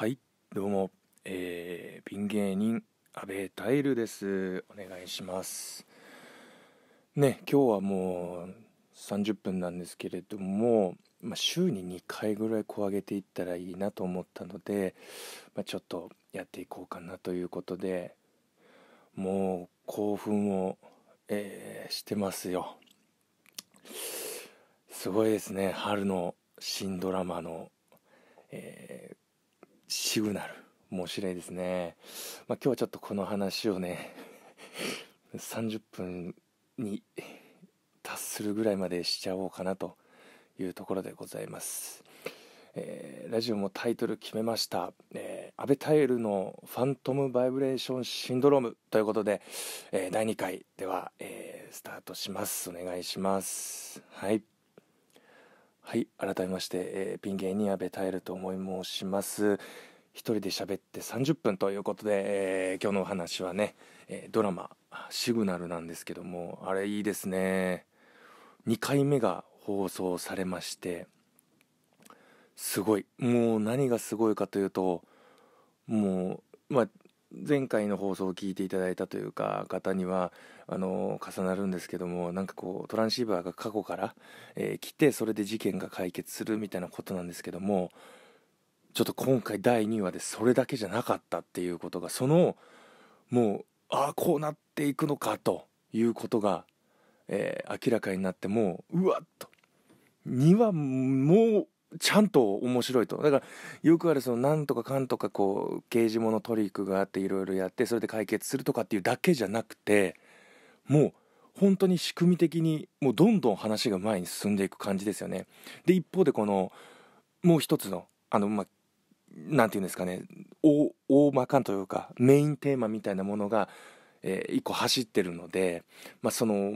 はいどうもえー、ピン芸人阿部タイルですお願いしますね今日はもう30分なんですけれども、まあ、週に2回ぐらいこう上げていったらいいなと思ったので、まあ、ちょっとやっていこうかなということでもう興奮を、えー、してますよすごいですね春の新ドラマの、えー、シグナル。面白いですね。まあ、今日はちょっとこの話をね、30分に達するぐらいまでしちゃおうかなというところでございます。えー、ラジオもタイトル決めました、えー、安倍タイルのファントムバイブレーションシンドロームということで、えー、第2回では、えー、スタートします。お願いします。はい。はい、改めまして、えー、ピン芸人阿部耐えると思い申します。一人で喋って30分ということで、えー、今日のお話はね、えー、ドラマ「シグナル」なんですけどもあれいいですね2回目が放送されましてすごいもう何がすごいかというともうまあ前回の放送を聞いていただいたというか方にはあの重なるんですけどもなんかこうトランシーバーが過去から、えー、来てそれで事件が解決するみたいなことなんですけどもちょっと今回第2話でそれだけじゃなかったっていうことがそのもうああこうなっていくのかということが、えー、明らかになってもううわっと2話もうちゃんと面白いとだからよくあるそのなんとかかんとかこう刑事物トリックがあっていろいろやってそれで解決するとかっていうだけじゃなくてもう本当に仕組み的にもうどんどん話が前に進んでいく感じですよね。で一方でこのもう一つのあのまあ何て言うんですかね大大まかんというかメインテーマみたいなものがえー、1個走ってるので、まあ、その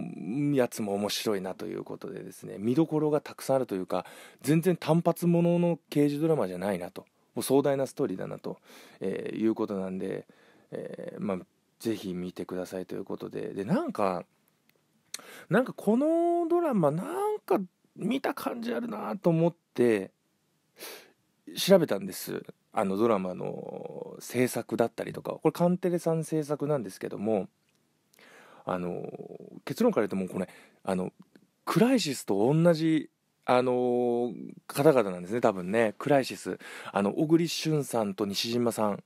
やつも面白いなということでですね見どころがたくさんあるというか全然単発ものの刑事ドラマじゃないなともう壮大なストーリーだなと、えー、いうことなんで、えー、まあ、ぜひ見てくださいということででなんかなんかこのドラマなんか見た感じあるなと思って調べたんですあのドラマの制作だったりとかこれカンテレさん制作なんですけどもあの結論から言うともうこれあのクライシスと同じあの方々なんですね多分ねクライシスあの小栗旬さんと西島さん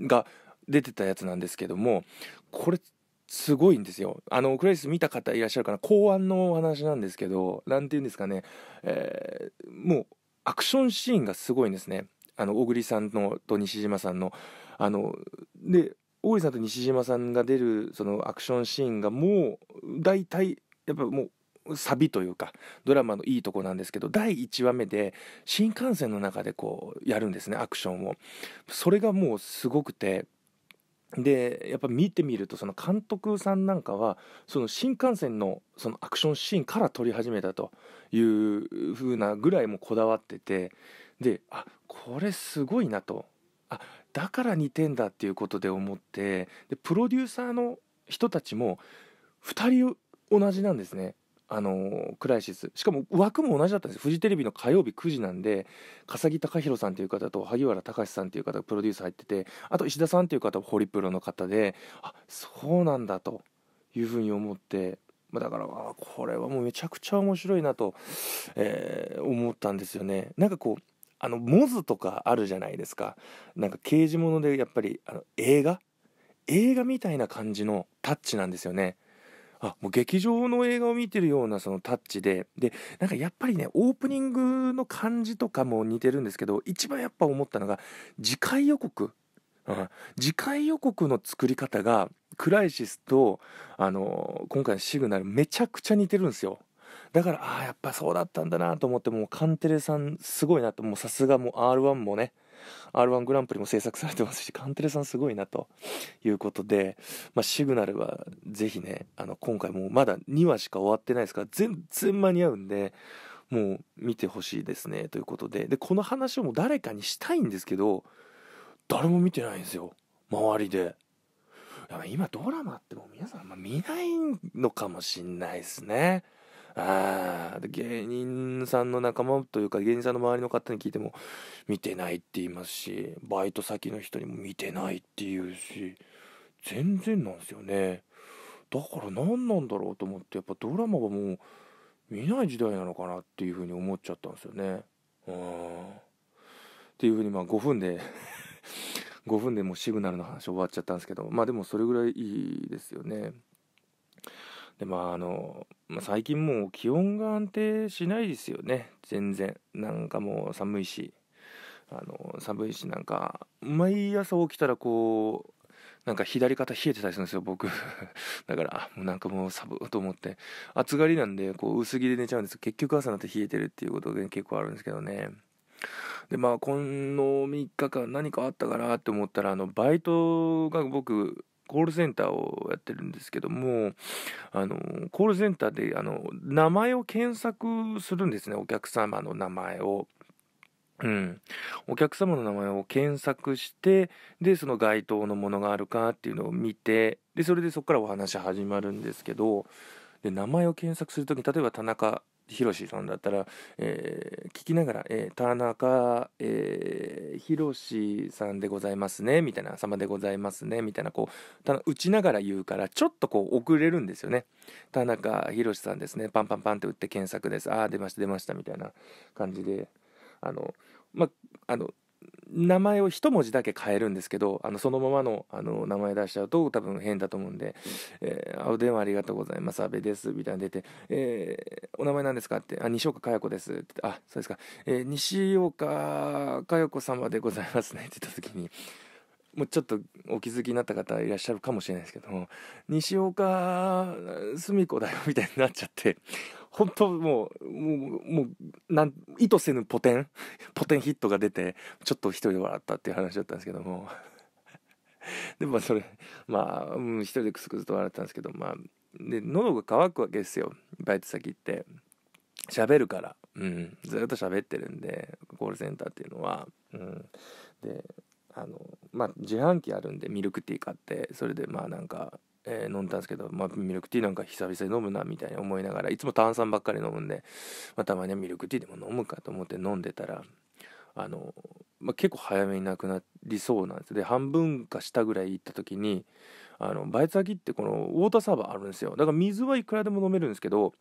が出てたやつなんですけどもこれすごいんですよ。あの、クライシス見た方いらっしゃるかな公安のお話なんですけど、なんて言うんですかね、えー、もう、アクションシーンがすごいんですね。あの小栗さんのと西島さんのあので小栗さんと西島さんが出るそのアクションシーンがもう大体やっぱもうサビというかドラマのいいとこなんですけど第1話目で新幹線の中でこうやるんですねアクションをそれがもうすごくてでやっぱ見てみるとその監督さんなんかはその新幹線のそのアクションシーンから撮り始めたという風なぐらいもこだわっててであこれすごいなとあだから似てんだっていうことで思ってでプロデューサーの人たちも2人同じなんですねあのクライシスしかも枠も同じだったんですフジテレビの火曜日9時なんで笠木隆弘さんという方と萩原隆さんという方がプロデュース入っててあと石田さんという方はホリプロの方であそうなんだというふうに思って、まあ、だからあこれはもうめちゃくちゃ面白いなと、えー、思ったんですよね。なんかこうあのモズとかあるじゃないですかなんか刑事物でやっぱりあの映画映画みたいな感じのタッチなんですよねあもう劇場の映画を見てるようなそのタッチででなんかやっぱりねオープニングの感じとかも似てるんですけど一番やっぱ思ったのが次回予告、うん、次回予告の作り方がクライシスとあの今回のシグナルめちゃくちゃ似てるんですよだからああやっぱそうだったんだなと思ってもうカンテレさんすごいなともうさすがもう R1 もね R1 グランプリも制作されてますしカンテレさんすごいなということで、まあ、シグナルはぜひねあの今回もうまだ2話しか終わってないですから全然間に合うんでもう見てほしいですねということででこの話をもう誰かにしたいんですけど誰も見てないんですよ周りで。今ドラマってもう皆さん、ま見ないのかもしんないですね。あ芸人さんの仲間というか芸人さんの周りの方に聞いても見てないって言いますしバイト先の人にも見てないって言うし全然なんですよねだから何なんだろうと思ってやっぱドラマがもう見ない時代なのかなっていうふうに思っちゃったんですよねうんっていうふうにまあ5分で5 分でもうシグナルの話終わっちゃったんですけどまあでもそれぐらいいいですよねでまああの、まあ、最近もう気温が安定しないですよね全然なんかもう寒いしあの寒いしなんか毎朝起きたらこうなんか左肩冷えてたりするんですよ僕 だからもうなんかもう寒いと思って暑がりなんでこう薄着で寝ちゃうんです結局朝になって冷えてるっていうことで結構あるんですけどねでまあこの3日間何かあったかなって思ったらあのバイトが僕コールセンターをやってるんですけども、あの、コールセンターで、あの、名前を検索するんですね、お客様の名前を。うん。お客様の名前を検索して、で、その該当のものがあるかっていうのを見て、で、それでそこからお話始まるんですけど、で、名前を検索する時に、例えば田中ひろしさんだったら、えー、聞きながら、えー、田中、えろしさんでございますね、みたいな、様でございますね、みたいな、こう、た打ちながら言うから、ちょっとこう、遅れるんですよね。田中宏さんですね、パンパンパンって打って検索です。ああ、出ました、出ました、みたいな感じで、あの、まあ、あの、名前を一文字だけ変えるんですけどあのそのままのあの名前出しちゃうと多分変だと思うんで「えー、お電話ありがとうございます阿部です」みたいに出て、えー「お名前なんですか?」って「あ西岡佳代子です」って「あそうですか、えー、西岡佳代子様でございますね」って言った時にもうちょっとお気づきになった方いらっしゃるかもしれないですけども「西岡澄子だよ」みたいになっちゃって本当もう、もう、もう、なん、意図せぬポテン、ポテンヒットが出て、ちょっと一人で笑ったっていう話だったんですけども。でもそれ、まあ、うん、一人でクスクスと笑ったんですけど、まあ、で、喉が渇くわけですよ。バイト先行って。喋るから。うん。ずっと喋ってるんで、コールセンターっていうのは。うん。で、あのまあ自販機あるんでミルクティー買ってそれでまあなんかえー、飲んだんですけど、まあ、ミルクティーなんか久々に飲むなみたいに思いながらいつも炭酸ばっかり飲むんで、まあ、たまにはミルクティーでも飲むかと思って飲んでたらあの、まあ、結構早めになくなりそうなんですで半分か下ぐらい行った時にあのバイツアキってこのウォーターサーバーあるんですよだから水はいくらでも飲めるんですけど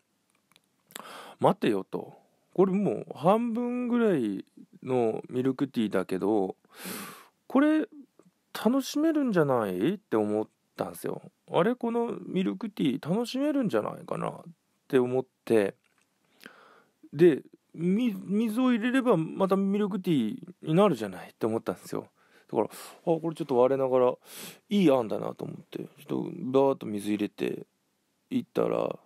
待てよとこれもう半分ぐらいのミルクティーだけどこれ楽しめるんじゃないって思って。たんですよ。あれこのミルクティー楽しめるんじゃないかなって思ってで水を入れればまたミルクティーになるじゃないって思ったんですよ。だからあこれちょっと我ながらいい案だなと思ってちょっとバーッと水入れていったらも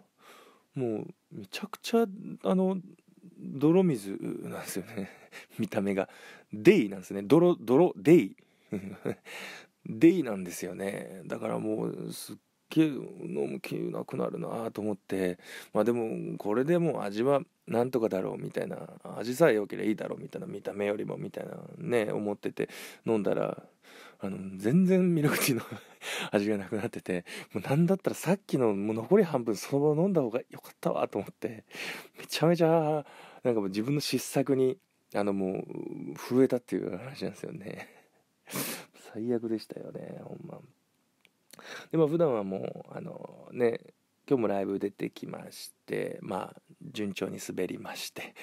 うめちゃくちゃあの泥水なんですよね 見た目がデイなんですね泥泥デイデイなんですよねだからもうすっげえ飲む気なくなるなと思ってまあでもこれでもう味はなんとかだろうみたいな味さえ良ければいいだろうみたいな見た目よりもみたいなね思ってて飲んだらあの全然ミルクティーの 味がなくなっててもう何だったらさっきのもう残り半分そのまま飲んだ方が良かったわと思ってめちゃめちゃなんかもう自分の失策にあのもう震えたっていう話なんですよね最悪でしたよねほんまでも普段はもうあのね今日もライブ出てきましてまあ順調に滑りまして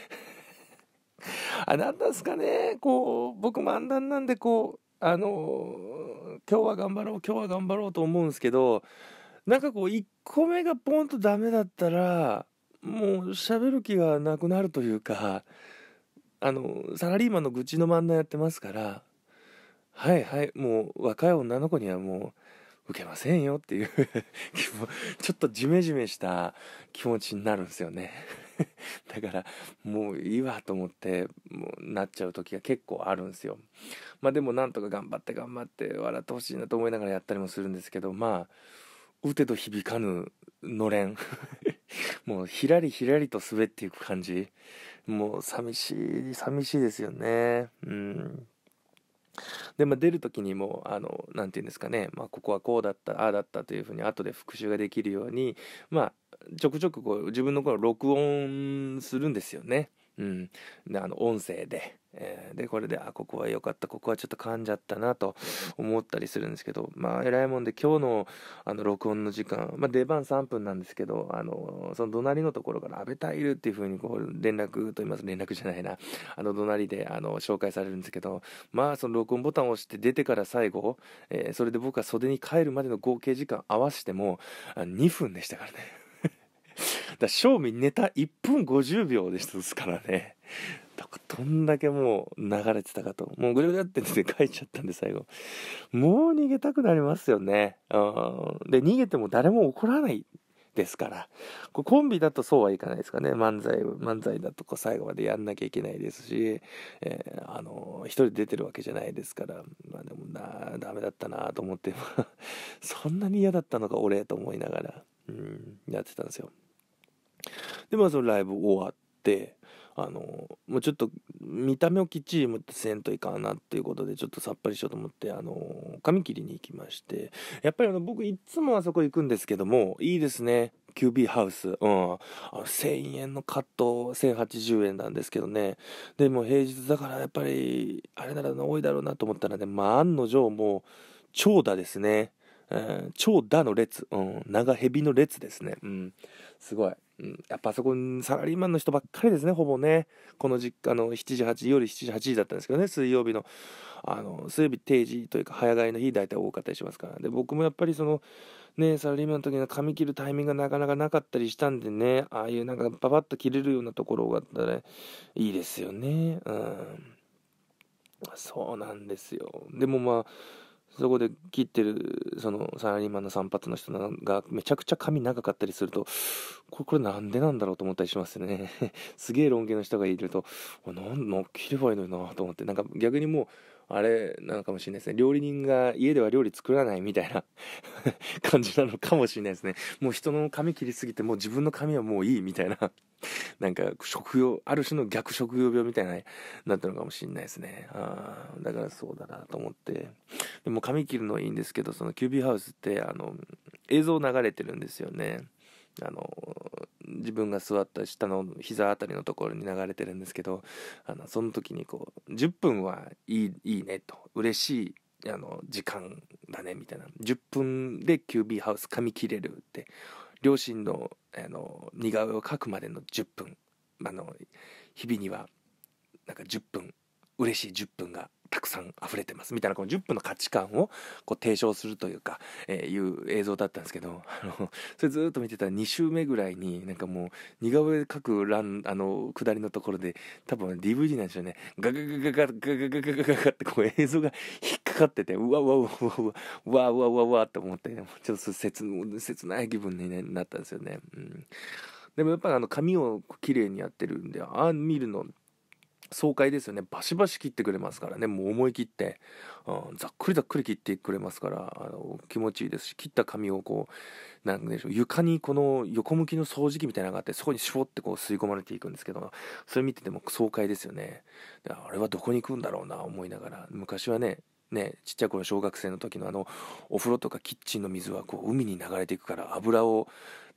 あなんですかねこう僕漫談なんでこうあの今日は頑張ろう今日は頑張ろうと思うんですけどなんかこう1個目がポンとダメだったらもう喋る気がなくなるというかあのサラリーマンの愚痴の漫談やってますからはいはいもう若い女の子にはもう受けませんよっていう ちょっとジメジメした気持ちになるんですよね だからもういいわと思ってもうなっちゃう時が結構あるんですよまあでもなんとか頑張って頑張って笑ってほしいなと思いながらやったりもするんですけどまあ打てと響かぬのれん もうひらりひらりと滑っていく感じもう寂しい寂しいですよねうんで、まあ、出る時にもあの何て言うんですかね、まあ、ここはこうだったああだったというふうに後で復習ができるようにまあちょくちょくこう自分の頃録音するんですよね。うん、であの音声で、えー、でこれであここは良かったここはちょっと噛んじゃったなと思ったりするんですけどまあえらいもんで今日のあの録音の時間、まあ、出番3分なんですけどあのその隣のところから「阿部太夫」っていうふうにこう連絡と言います連絡じゃないなあの隣であの紹介されるんですけどまあその録音ボタンを押して出てから最後、えー、それで僕は袖に帰るまでの合計時間合わせても2分でしたからね。だ正味ネタ1分50秒ですからね。どんだけもう流れてたかと。もうぐるぐるって書いちゃったんで最後。もう逃げたくなりますよね。うん。で、逃げても誰も怒らないですから。こコンビだとそうはいかないですかね。漫才、漫才だとこう最後までやんなきゃいけないですし、えー、あの一人出てるわけじゃないですから、まあでもな、ダメだったなと思って、そんなに嫌だったのか俺と思いながら、うん、やってたんですよ。でまあそのライブ終わってあのもうちょっと見た目をきっちり持ってせんといかんなっていうことでちょっとさっぱりしようと思ってあの髪切りに行きましてやっぱりあの僕いつもあそこ行くんですけどもいいですね QB ハウス、うん、あの1000円のカット1080円なんですけどねでも平日だからやっぱりあれなら多いだろうなと思ったらねまあ案の定もう長蛇ですね、うん、長蛇の列、うん、長蛇の列ですね、うん、すごいやっぱあそこサラリーマンの人ばっかりですねほぼねこの実家の7時8時夜7時8時だったんですけどね水曜日のあの水曜日定時というか早替えの日大体多かったりしますからで僕もやっぱりそのねサラリーマンの時の髪切るタイミングがなかなかなかったりしたんでねああいうなんかパパッと切れるようなところがあったら、ね、いいですよねうんそうなんですよでもまあそこで切ってるそのサラリーマンの散髪の人がめちゃくちゃ髪長かったりするとこれこれなんでなんだろうと思ったりしますよね すげえロン毛の人がいると何の切ればいいのになと思ってなんか逆にもうあれなのかもしれないですね。料理人が家では料理作らないみたいな 感じなのかもしれないですね。もう人の髪切りすぎて、もう自分の髪はもういいみたいななんか食用ある種の逆食用病みたいな、なったのかもしれないですね。あだからそうだなと思って。でも髪切るのいいんですけど、そのキュービーハウスって、あの、映像流れてるんですよね。あの自分が座った下の膝あたりのところに流れてるんですけどあのその時にこう10分はいいいいねと嬉しいあの時間だねみたいな10分で QB ハウス噛み切れるって両親のあの似顔絵を描くまでの10分あの日々にはなんか10分嬉しい10分がたくさん溢れてますみたいなこの10分の価値観をこう提唱するというか、えー、いう映像だったんですけどあのそれずっと見てたら2週目ぐらいになんかもう似顔絵描く欄あの下りのところで多分 DVD なんでしょうねガガガガガガガガガガガガってこう映像が引っかかっててうわうわうわうわうわうわうわうわうわって思ってちょっと切切ない気分になったんですよね。うんでもやっぱあの髪をきれにやってるんでああ見るの爽快ですよねバシバシ切ってくれますからねもう思い切って、うん、ざっくりざっくり切ってくれますからあの気持ちいいですし切った紙をこうなんでしょう床にこの横向きの掃除機みたいなのがあってそこにシュってこう吸い込まれていくんですけどそれ見てても爽快ですよねあれはどこに行くんだろうな思いながら昔はねね、ちっちゃい頃小学生の時のあのお風呂とかキッチンの水はこう海に流れていくから油を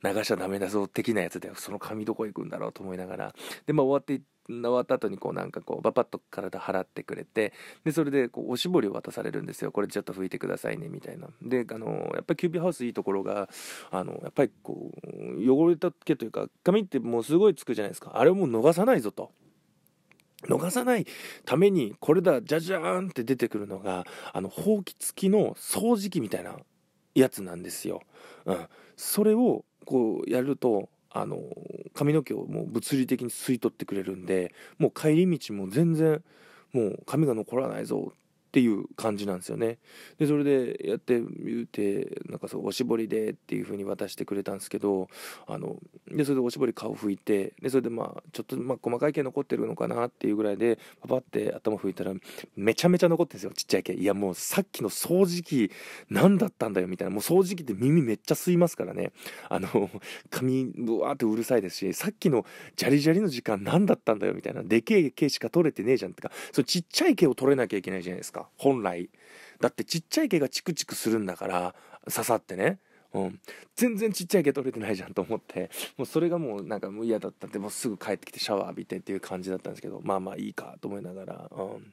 流しちゃダメだぞ的なやつでその紙どこ行くんだろうと思いながらでまあ終わって終わった後にこうなんかこうバパッと体払ってくれてでそれでこうおしぼりを渡されるんですよこれちょっと拭いてくださいねみたいなであのやっぱりキュービーハウスいいところがあのやっぱりこう汚れた毛というか髪ってもうすごいつくじゃないですかあれをもう逃さないぞと。逃さないためにこれだじゃじゃーんって出てくるのがあのほうき付きの掃除機みたいなやつなんですよ。うん、それをこうやるとあの髪の毛をもう物理的に吸い取ってくれるんでもう帰り道も全然もう髪が残らないぞっていう感じなんですよね。でそれでやって言うてなんかそうおしぼりでっていう風に渡してくれたんですけどあのでそれでおしぼり顔拭いてでそれでまあちょっとまあ細かい毛残ってるのかなっていうぐらいでパパって頭拭いたらめちゃめちゃ残ってるんですよちっちゃい毛いやもうさっきの掃除機何だったんだよみたいなもう掃除機って耳めっちゃ吸いますからねあの髪ぶわーってうるさいですしさっきのジャリジャリの時間何だったんだよみたいなでけえ毛しか取れてねえじゃんとかそのちっちゃい毛を取れなきゃいけないじゃないですか。本来だってちっちゃい毛がチクチクするんだから刺さってねうん、全然ちっちゃい毛取れてないじゃんと思ってもうそれがもうなんか嫌だったっでもうすぐ帰ってきてシャワー浴びてっていう感じだったんですけどまあまあいいかと思いながら、うん、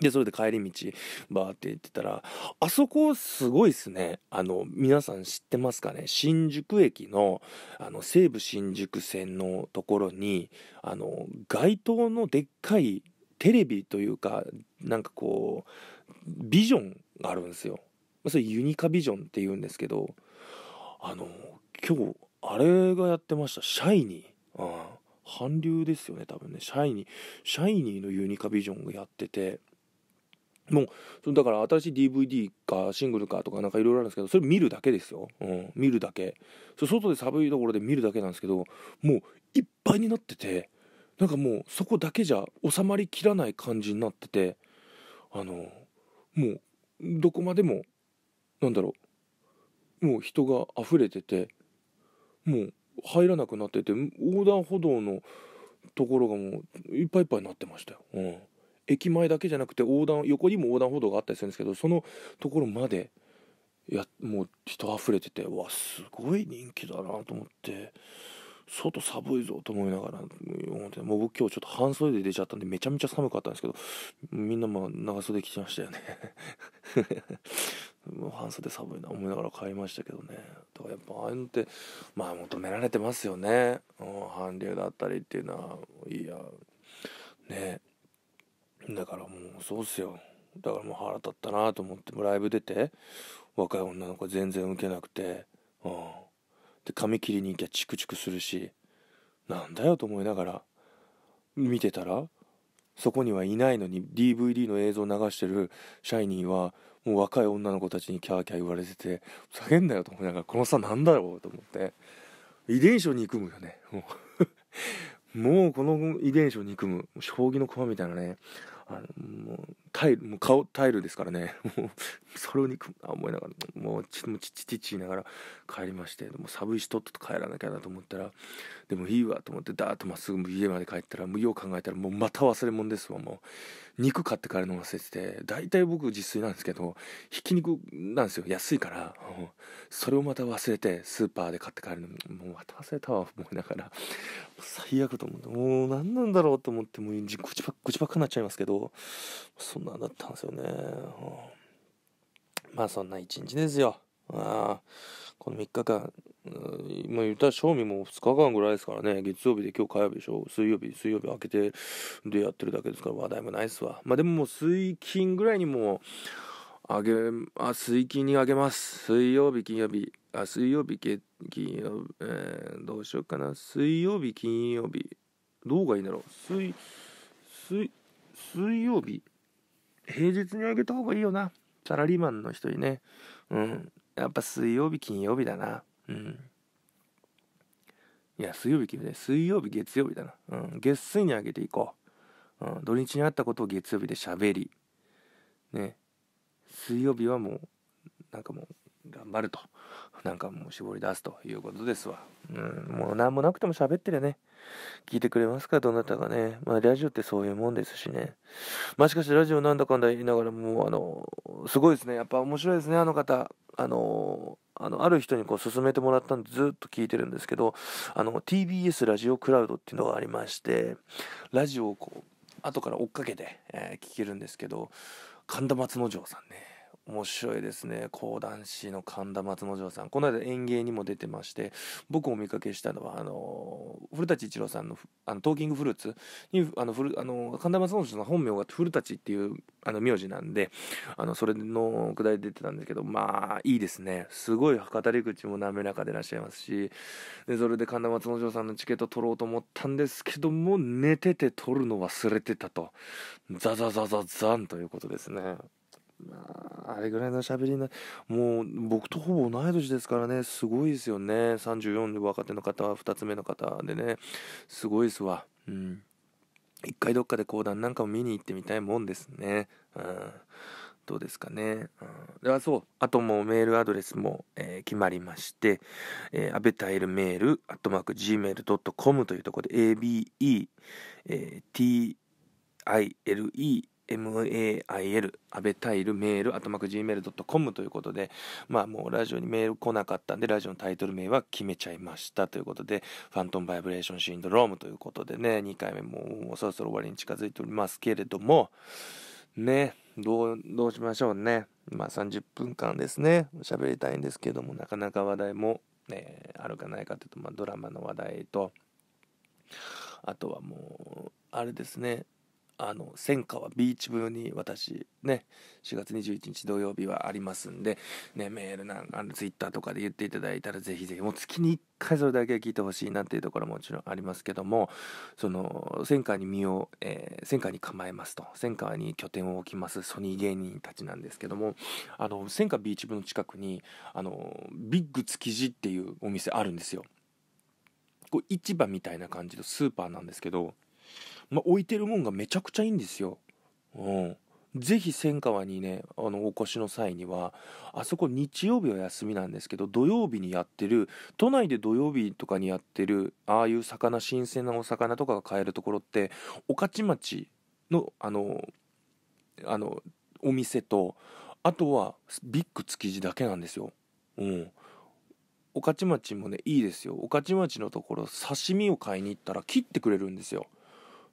でそれで帰り道バーって行ってたらあそこすごいっすねあの皆さん知ってますかね新宿駅のあの西武新宿線のところにあの街灯のでっかいテレビというかなんかこうビジョンがあるんですよ。それユニカビジョンって言うんですけどあの今日あれがやってました「シャイニー」あ韓流ですよね多分ね「シャイニー」「シャイニー」のユニカビジョンがやっててもうそのだから新しい DVD かシングルかとかなんかいろいろあるんですけどそれ見るだけですよ、うん、見るだけそ外で寒いところで見るだけなんですけどもういっぱいになってて。なんかもうそこだけじゃ収まりきらない感じになっててあのもうどこまでもなんだろうもう人が溢れててもう入らなくなってて横断歩道のところがもういっぱいいっぱいになってましたよ。うん駅前だけじゃなくて横断横にも横断歩道があったりするんですけどそのところまでいやもう人溢れててわすごい人気だなと思って外寒いぞと思いながら思ってもう僕今日ちょっと半袖で出ちゃったんでめちゃめちゃ寒かったんですけどみんなまあ長袖着てましたよね もう半袖寒いな思いながら買いましたけどねだからやっぱああいうのってまあ求められてますよね、うん、韓流だったりっていうのはいやねだからもうそうっすよだからもう腹立ったなと思ってライブ出て若い女の子全然ウケなくてうんで髪切りに行きゃチクチクするしなんだよと思いながら見てたらそこにはいないのに DVD の映像を流してるシャイニーはもう若い女の子たちにキャーキャー言われててふざけんなよと思いながらこの差なんだろうと思って遺伝子に憎むよねもう もうこの遺伝子に憎む将棋の駒みたいなねあもうタイルもう顔タイルですからね もうそれをにあ思いながらもうちもちちちち言いながら帰りましてもう寒いしとっとと帰らなきゃなと思ったらでもいいわと思ってダーッとまっすぐ家まで帰ったらもうよう考えたらもうまた忘れ物ですわもう肉買って帰るの忘れてて大体僕自炊なんですけどひき肉なんですよ安いから、うん、それをまた忘れてスーパーで買って帰るのもうまた忘れたわ思いながら最悪と思ってもう何なんだろうと思ってもう愚痴ば愚痴ばっかになっちゃいますけどそんなんだったんですよね、うん、まあそんな一日ですよあこの3日間、今言ったら賞味も2日間ぐらいですからね、月曜日で今日火曜日でしょ、水曜日、水曜日明けてでやってるだけですから話題もないっすわ。まあでももう水金ぐらいにもあげ、あ、水金にあげます。水曜日、金曜日、あ、水曜日、金曜日、えー、どうしようかな、水曜日、金曜日、どうがいいんだろう、水、水、水曜日、平日にあげた方がいいよな、サラリーマンの人にね。うん。やっぱ水曜日、金曜日だな。うん。いや、水曜日、金曜日ね。水曜日、月曜日だな。うん。月水に上げていこう。うん。土日にあったことを月曜日で喋り。ね。水曜日はもう、なんかもう、頑張ると。なんかもう絞り出すということですわ。うん。もう何もなくても喋ってりゃね。聞いてくれますかどなたがね。まあ、ラジオってそういうもんですしね。まあ、しかし、ラジオなんだかんだ言いながら、もう、あの、すごいですね。やっぱ面白いですね、あの方。あのあのある人にこう勧めてもらったんでずっと聞いてるんですけどあの TBS ラジオクラウドっていうのがありましてラジオをこう後から追っかけて、えー、聞けるんですけど神田松之丞さんね面白いですね講談師の神田松之丞さんこの間演芸にも出てまして僕お見かけしたのはあの古舘一郎さんのあのトーキングフルーツにあの古あの神田松之丞さんの本名が古舘っていうあの名字なんであのそれのくだり出てたんですけどまあいいですねすごい語り口も滑らかでいらっしゃいますしでそれで神田松之丞さんのチケット取ろうと思ったんですけども寝てて取るの忘れてたとザザザザザンということですね。まあ、あれぐらいの喋りな、もう僕とほぼ同い年ですからね、すごいですよね。34で若手の方は2つ目の方でね、すごいですわ。うん。一回どっかで講談なんかも見に行ってみたいもんですね。うん。どうですかね。うん、はそう、あともうメールアドレスも、えー、決まりまして、えー、アベタイルメール、アットマーク、gmail.com というところで、abe、えー、tile、mail、アベタイル、メール、あとまク gmail.com ということで、まあもうラジオにメール来なかったんで、ラジオのタイトル名は決めちゃいましたということで、ファントムバイブレーションシンドロームということでね、2回目もそろそろ終わりに近づいておりますけれども、ね、どう、どうしましょうね。まあ30分間ですね、喋りたいんですけども、なかなか話題も、ね、あるかないかというと、まあドラマの話題と、あとはもう、あれですね、あの戦火はビーチ部に私ね4月21日土曜日はありますんで、ね、メールなんかツイッターとかで言っていただいたらぜひぜひもう月に1回それだけ聞いてほしいなっていうところももちろんありますけどもその戦火に身を、えー、戦火に構えますと戦火に拠点を置きますソニー芸人たちなんですけどもあの戦火ビーチ部の近くにあのビッグ築地っていうお店あるんですよ。こう市場みたいな感じのスーパーなんですけどまあ、置いてるもんがめちゃくちゃいいんですよ。うん。ぜひ千川にね、あの、お越しの際には、あそこ日曜日は休みなんですけど、土曜日にやってる、都内で土曜日とかにやってる、ああいう魚、新鮮なお魚とかが買えるところって、御徒町の、あの、あの、お店と、あとは、ビッグ築地だけなんですよ。うん。御徒町もね、いいですよ。御徒町のところ、刺身を買いに行ったら切ってくれるんですよ。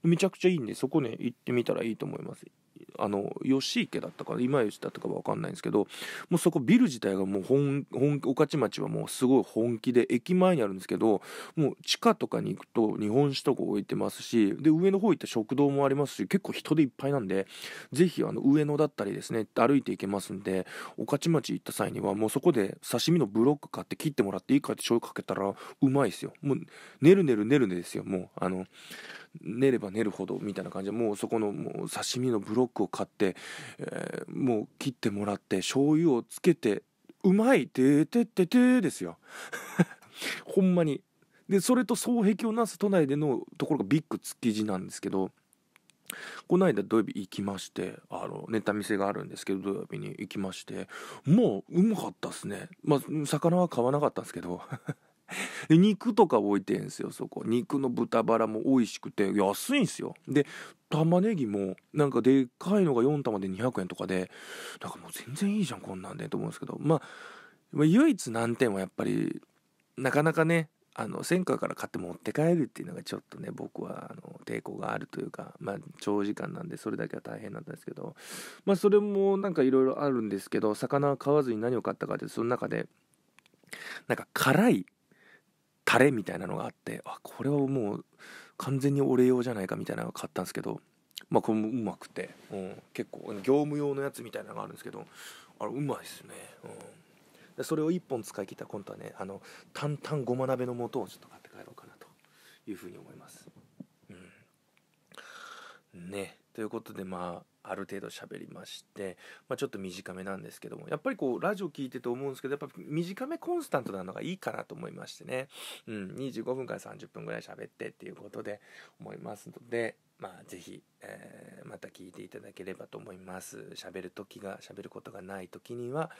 めちゃくちゃいいんで、そこね、行ってみたらいいと思います。あの、吉池だったか今吉だったかはわかんないんですけど、もうそこビル自体がもう本、本、御徒町はもうすごい本気で、駅前にあるんですけど、もう地下とかに行くと日本酒とか置いてますし、で、上の方行った食堂もありますし、結構人でいっぱいなんで、ぜひあの、上野だったりですね、歩いて行けますんで、御徒町行った際にはもうそこで刺身のブロック買って切ってもらっていいかって醤油かけたらうまいですよ。もう、ねるねるねるねですよ、もう。あの、練れば練るほどみたいな感じでもうそこのもう刺身のブロックを買って、えー、もう切ってもらって醤油をつけてうまいててててですよ ほんまにでそれと双璧をなす都内でのところがビッグ築地なんですけどこの間土曜日行きましてあのネタがあるんですけど土曜日に行きましてもううまかったっすねまあ魚は買わなかったんですけど で肉とか置いてんすよそこ肉の豚バラも美味しくて安いんすよで玉ねぎもなんかでっかいのが4玉で200円とかでなんかもう全然いいじゃんこんなんでと思うんですけどまあ唯一難点はやっぱりなかなかねあの戦火から買って持って帰るっていうのがちょっとね僕はあの抵抗があるというか、まあ、長時間なんでそれだけは大変なんですけど、まあ、それもなんかいろいろあるんですけど魚は買わずに何を買ったかってその中でなんか辛いタレみたいなのがあってあこれはもう完全に俺用じゃないかみたいなのを買ったんですけどまあこれもうまくて、うん、結構業務用のやつみたいなのがあるんですけどあれうまいっすね、うん、それを1本使い切った今度はねあの担々ごま鍋の素をちょっと買って帰ろうかなというふうに思います、うん、ねということでまあある程度喋りまして、まあ、ちょっと短めなんですけどもやっぱりこうラジオ聞いてて思うんですけどやっぱ短めコンスタントなのがいいかなと思いましてね、うん、25分から30分ぐらい喋ってっていうことで思いますので。まあ、ぜひ、えー、また聞いていただければと思います。喋る時が、喋ることがない時には、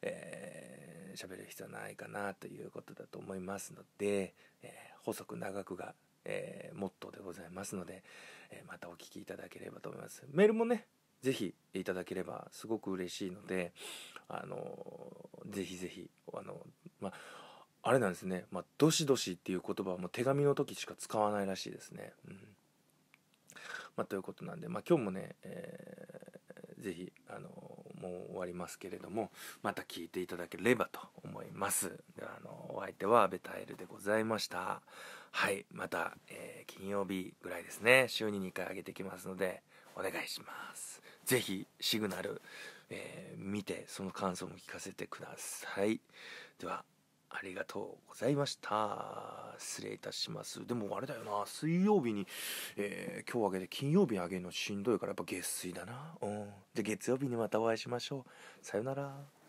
えー、喋る必要ないかなということだと思いますので、えー、細く長くがえー、モットーでございますので、えー、またお聞きいただければと思います。メールもね、ぜひいただければすごく嬉しいので、あのー、ぜひぜひ、あの、まあ、あれなんですね、まあ、どしどしっていう言葉はもう手紙の時しか使わないらしいですね。うんまあ、ということなんで、まあ、今日もね、えー、ぜひ、あのもう終わりますけれどもまた聞いていただければと思いますであのお相手は安部タエルでございましたはいまた、えー、金曜日ぐらいですね週に2回上げてきますのでお願いします是非シグナル、えー、見てその感想も聞かせてくださいではありがとうございました。失礼いたします。でもあれだよな、水曜日に、えー、今日あげて金曜日あげるのしんどいからやっぱ月水だな。うん。じゃ月曜日にまたお会いしましょう。さよなら。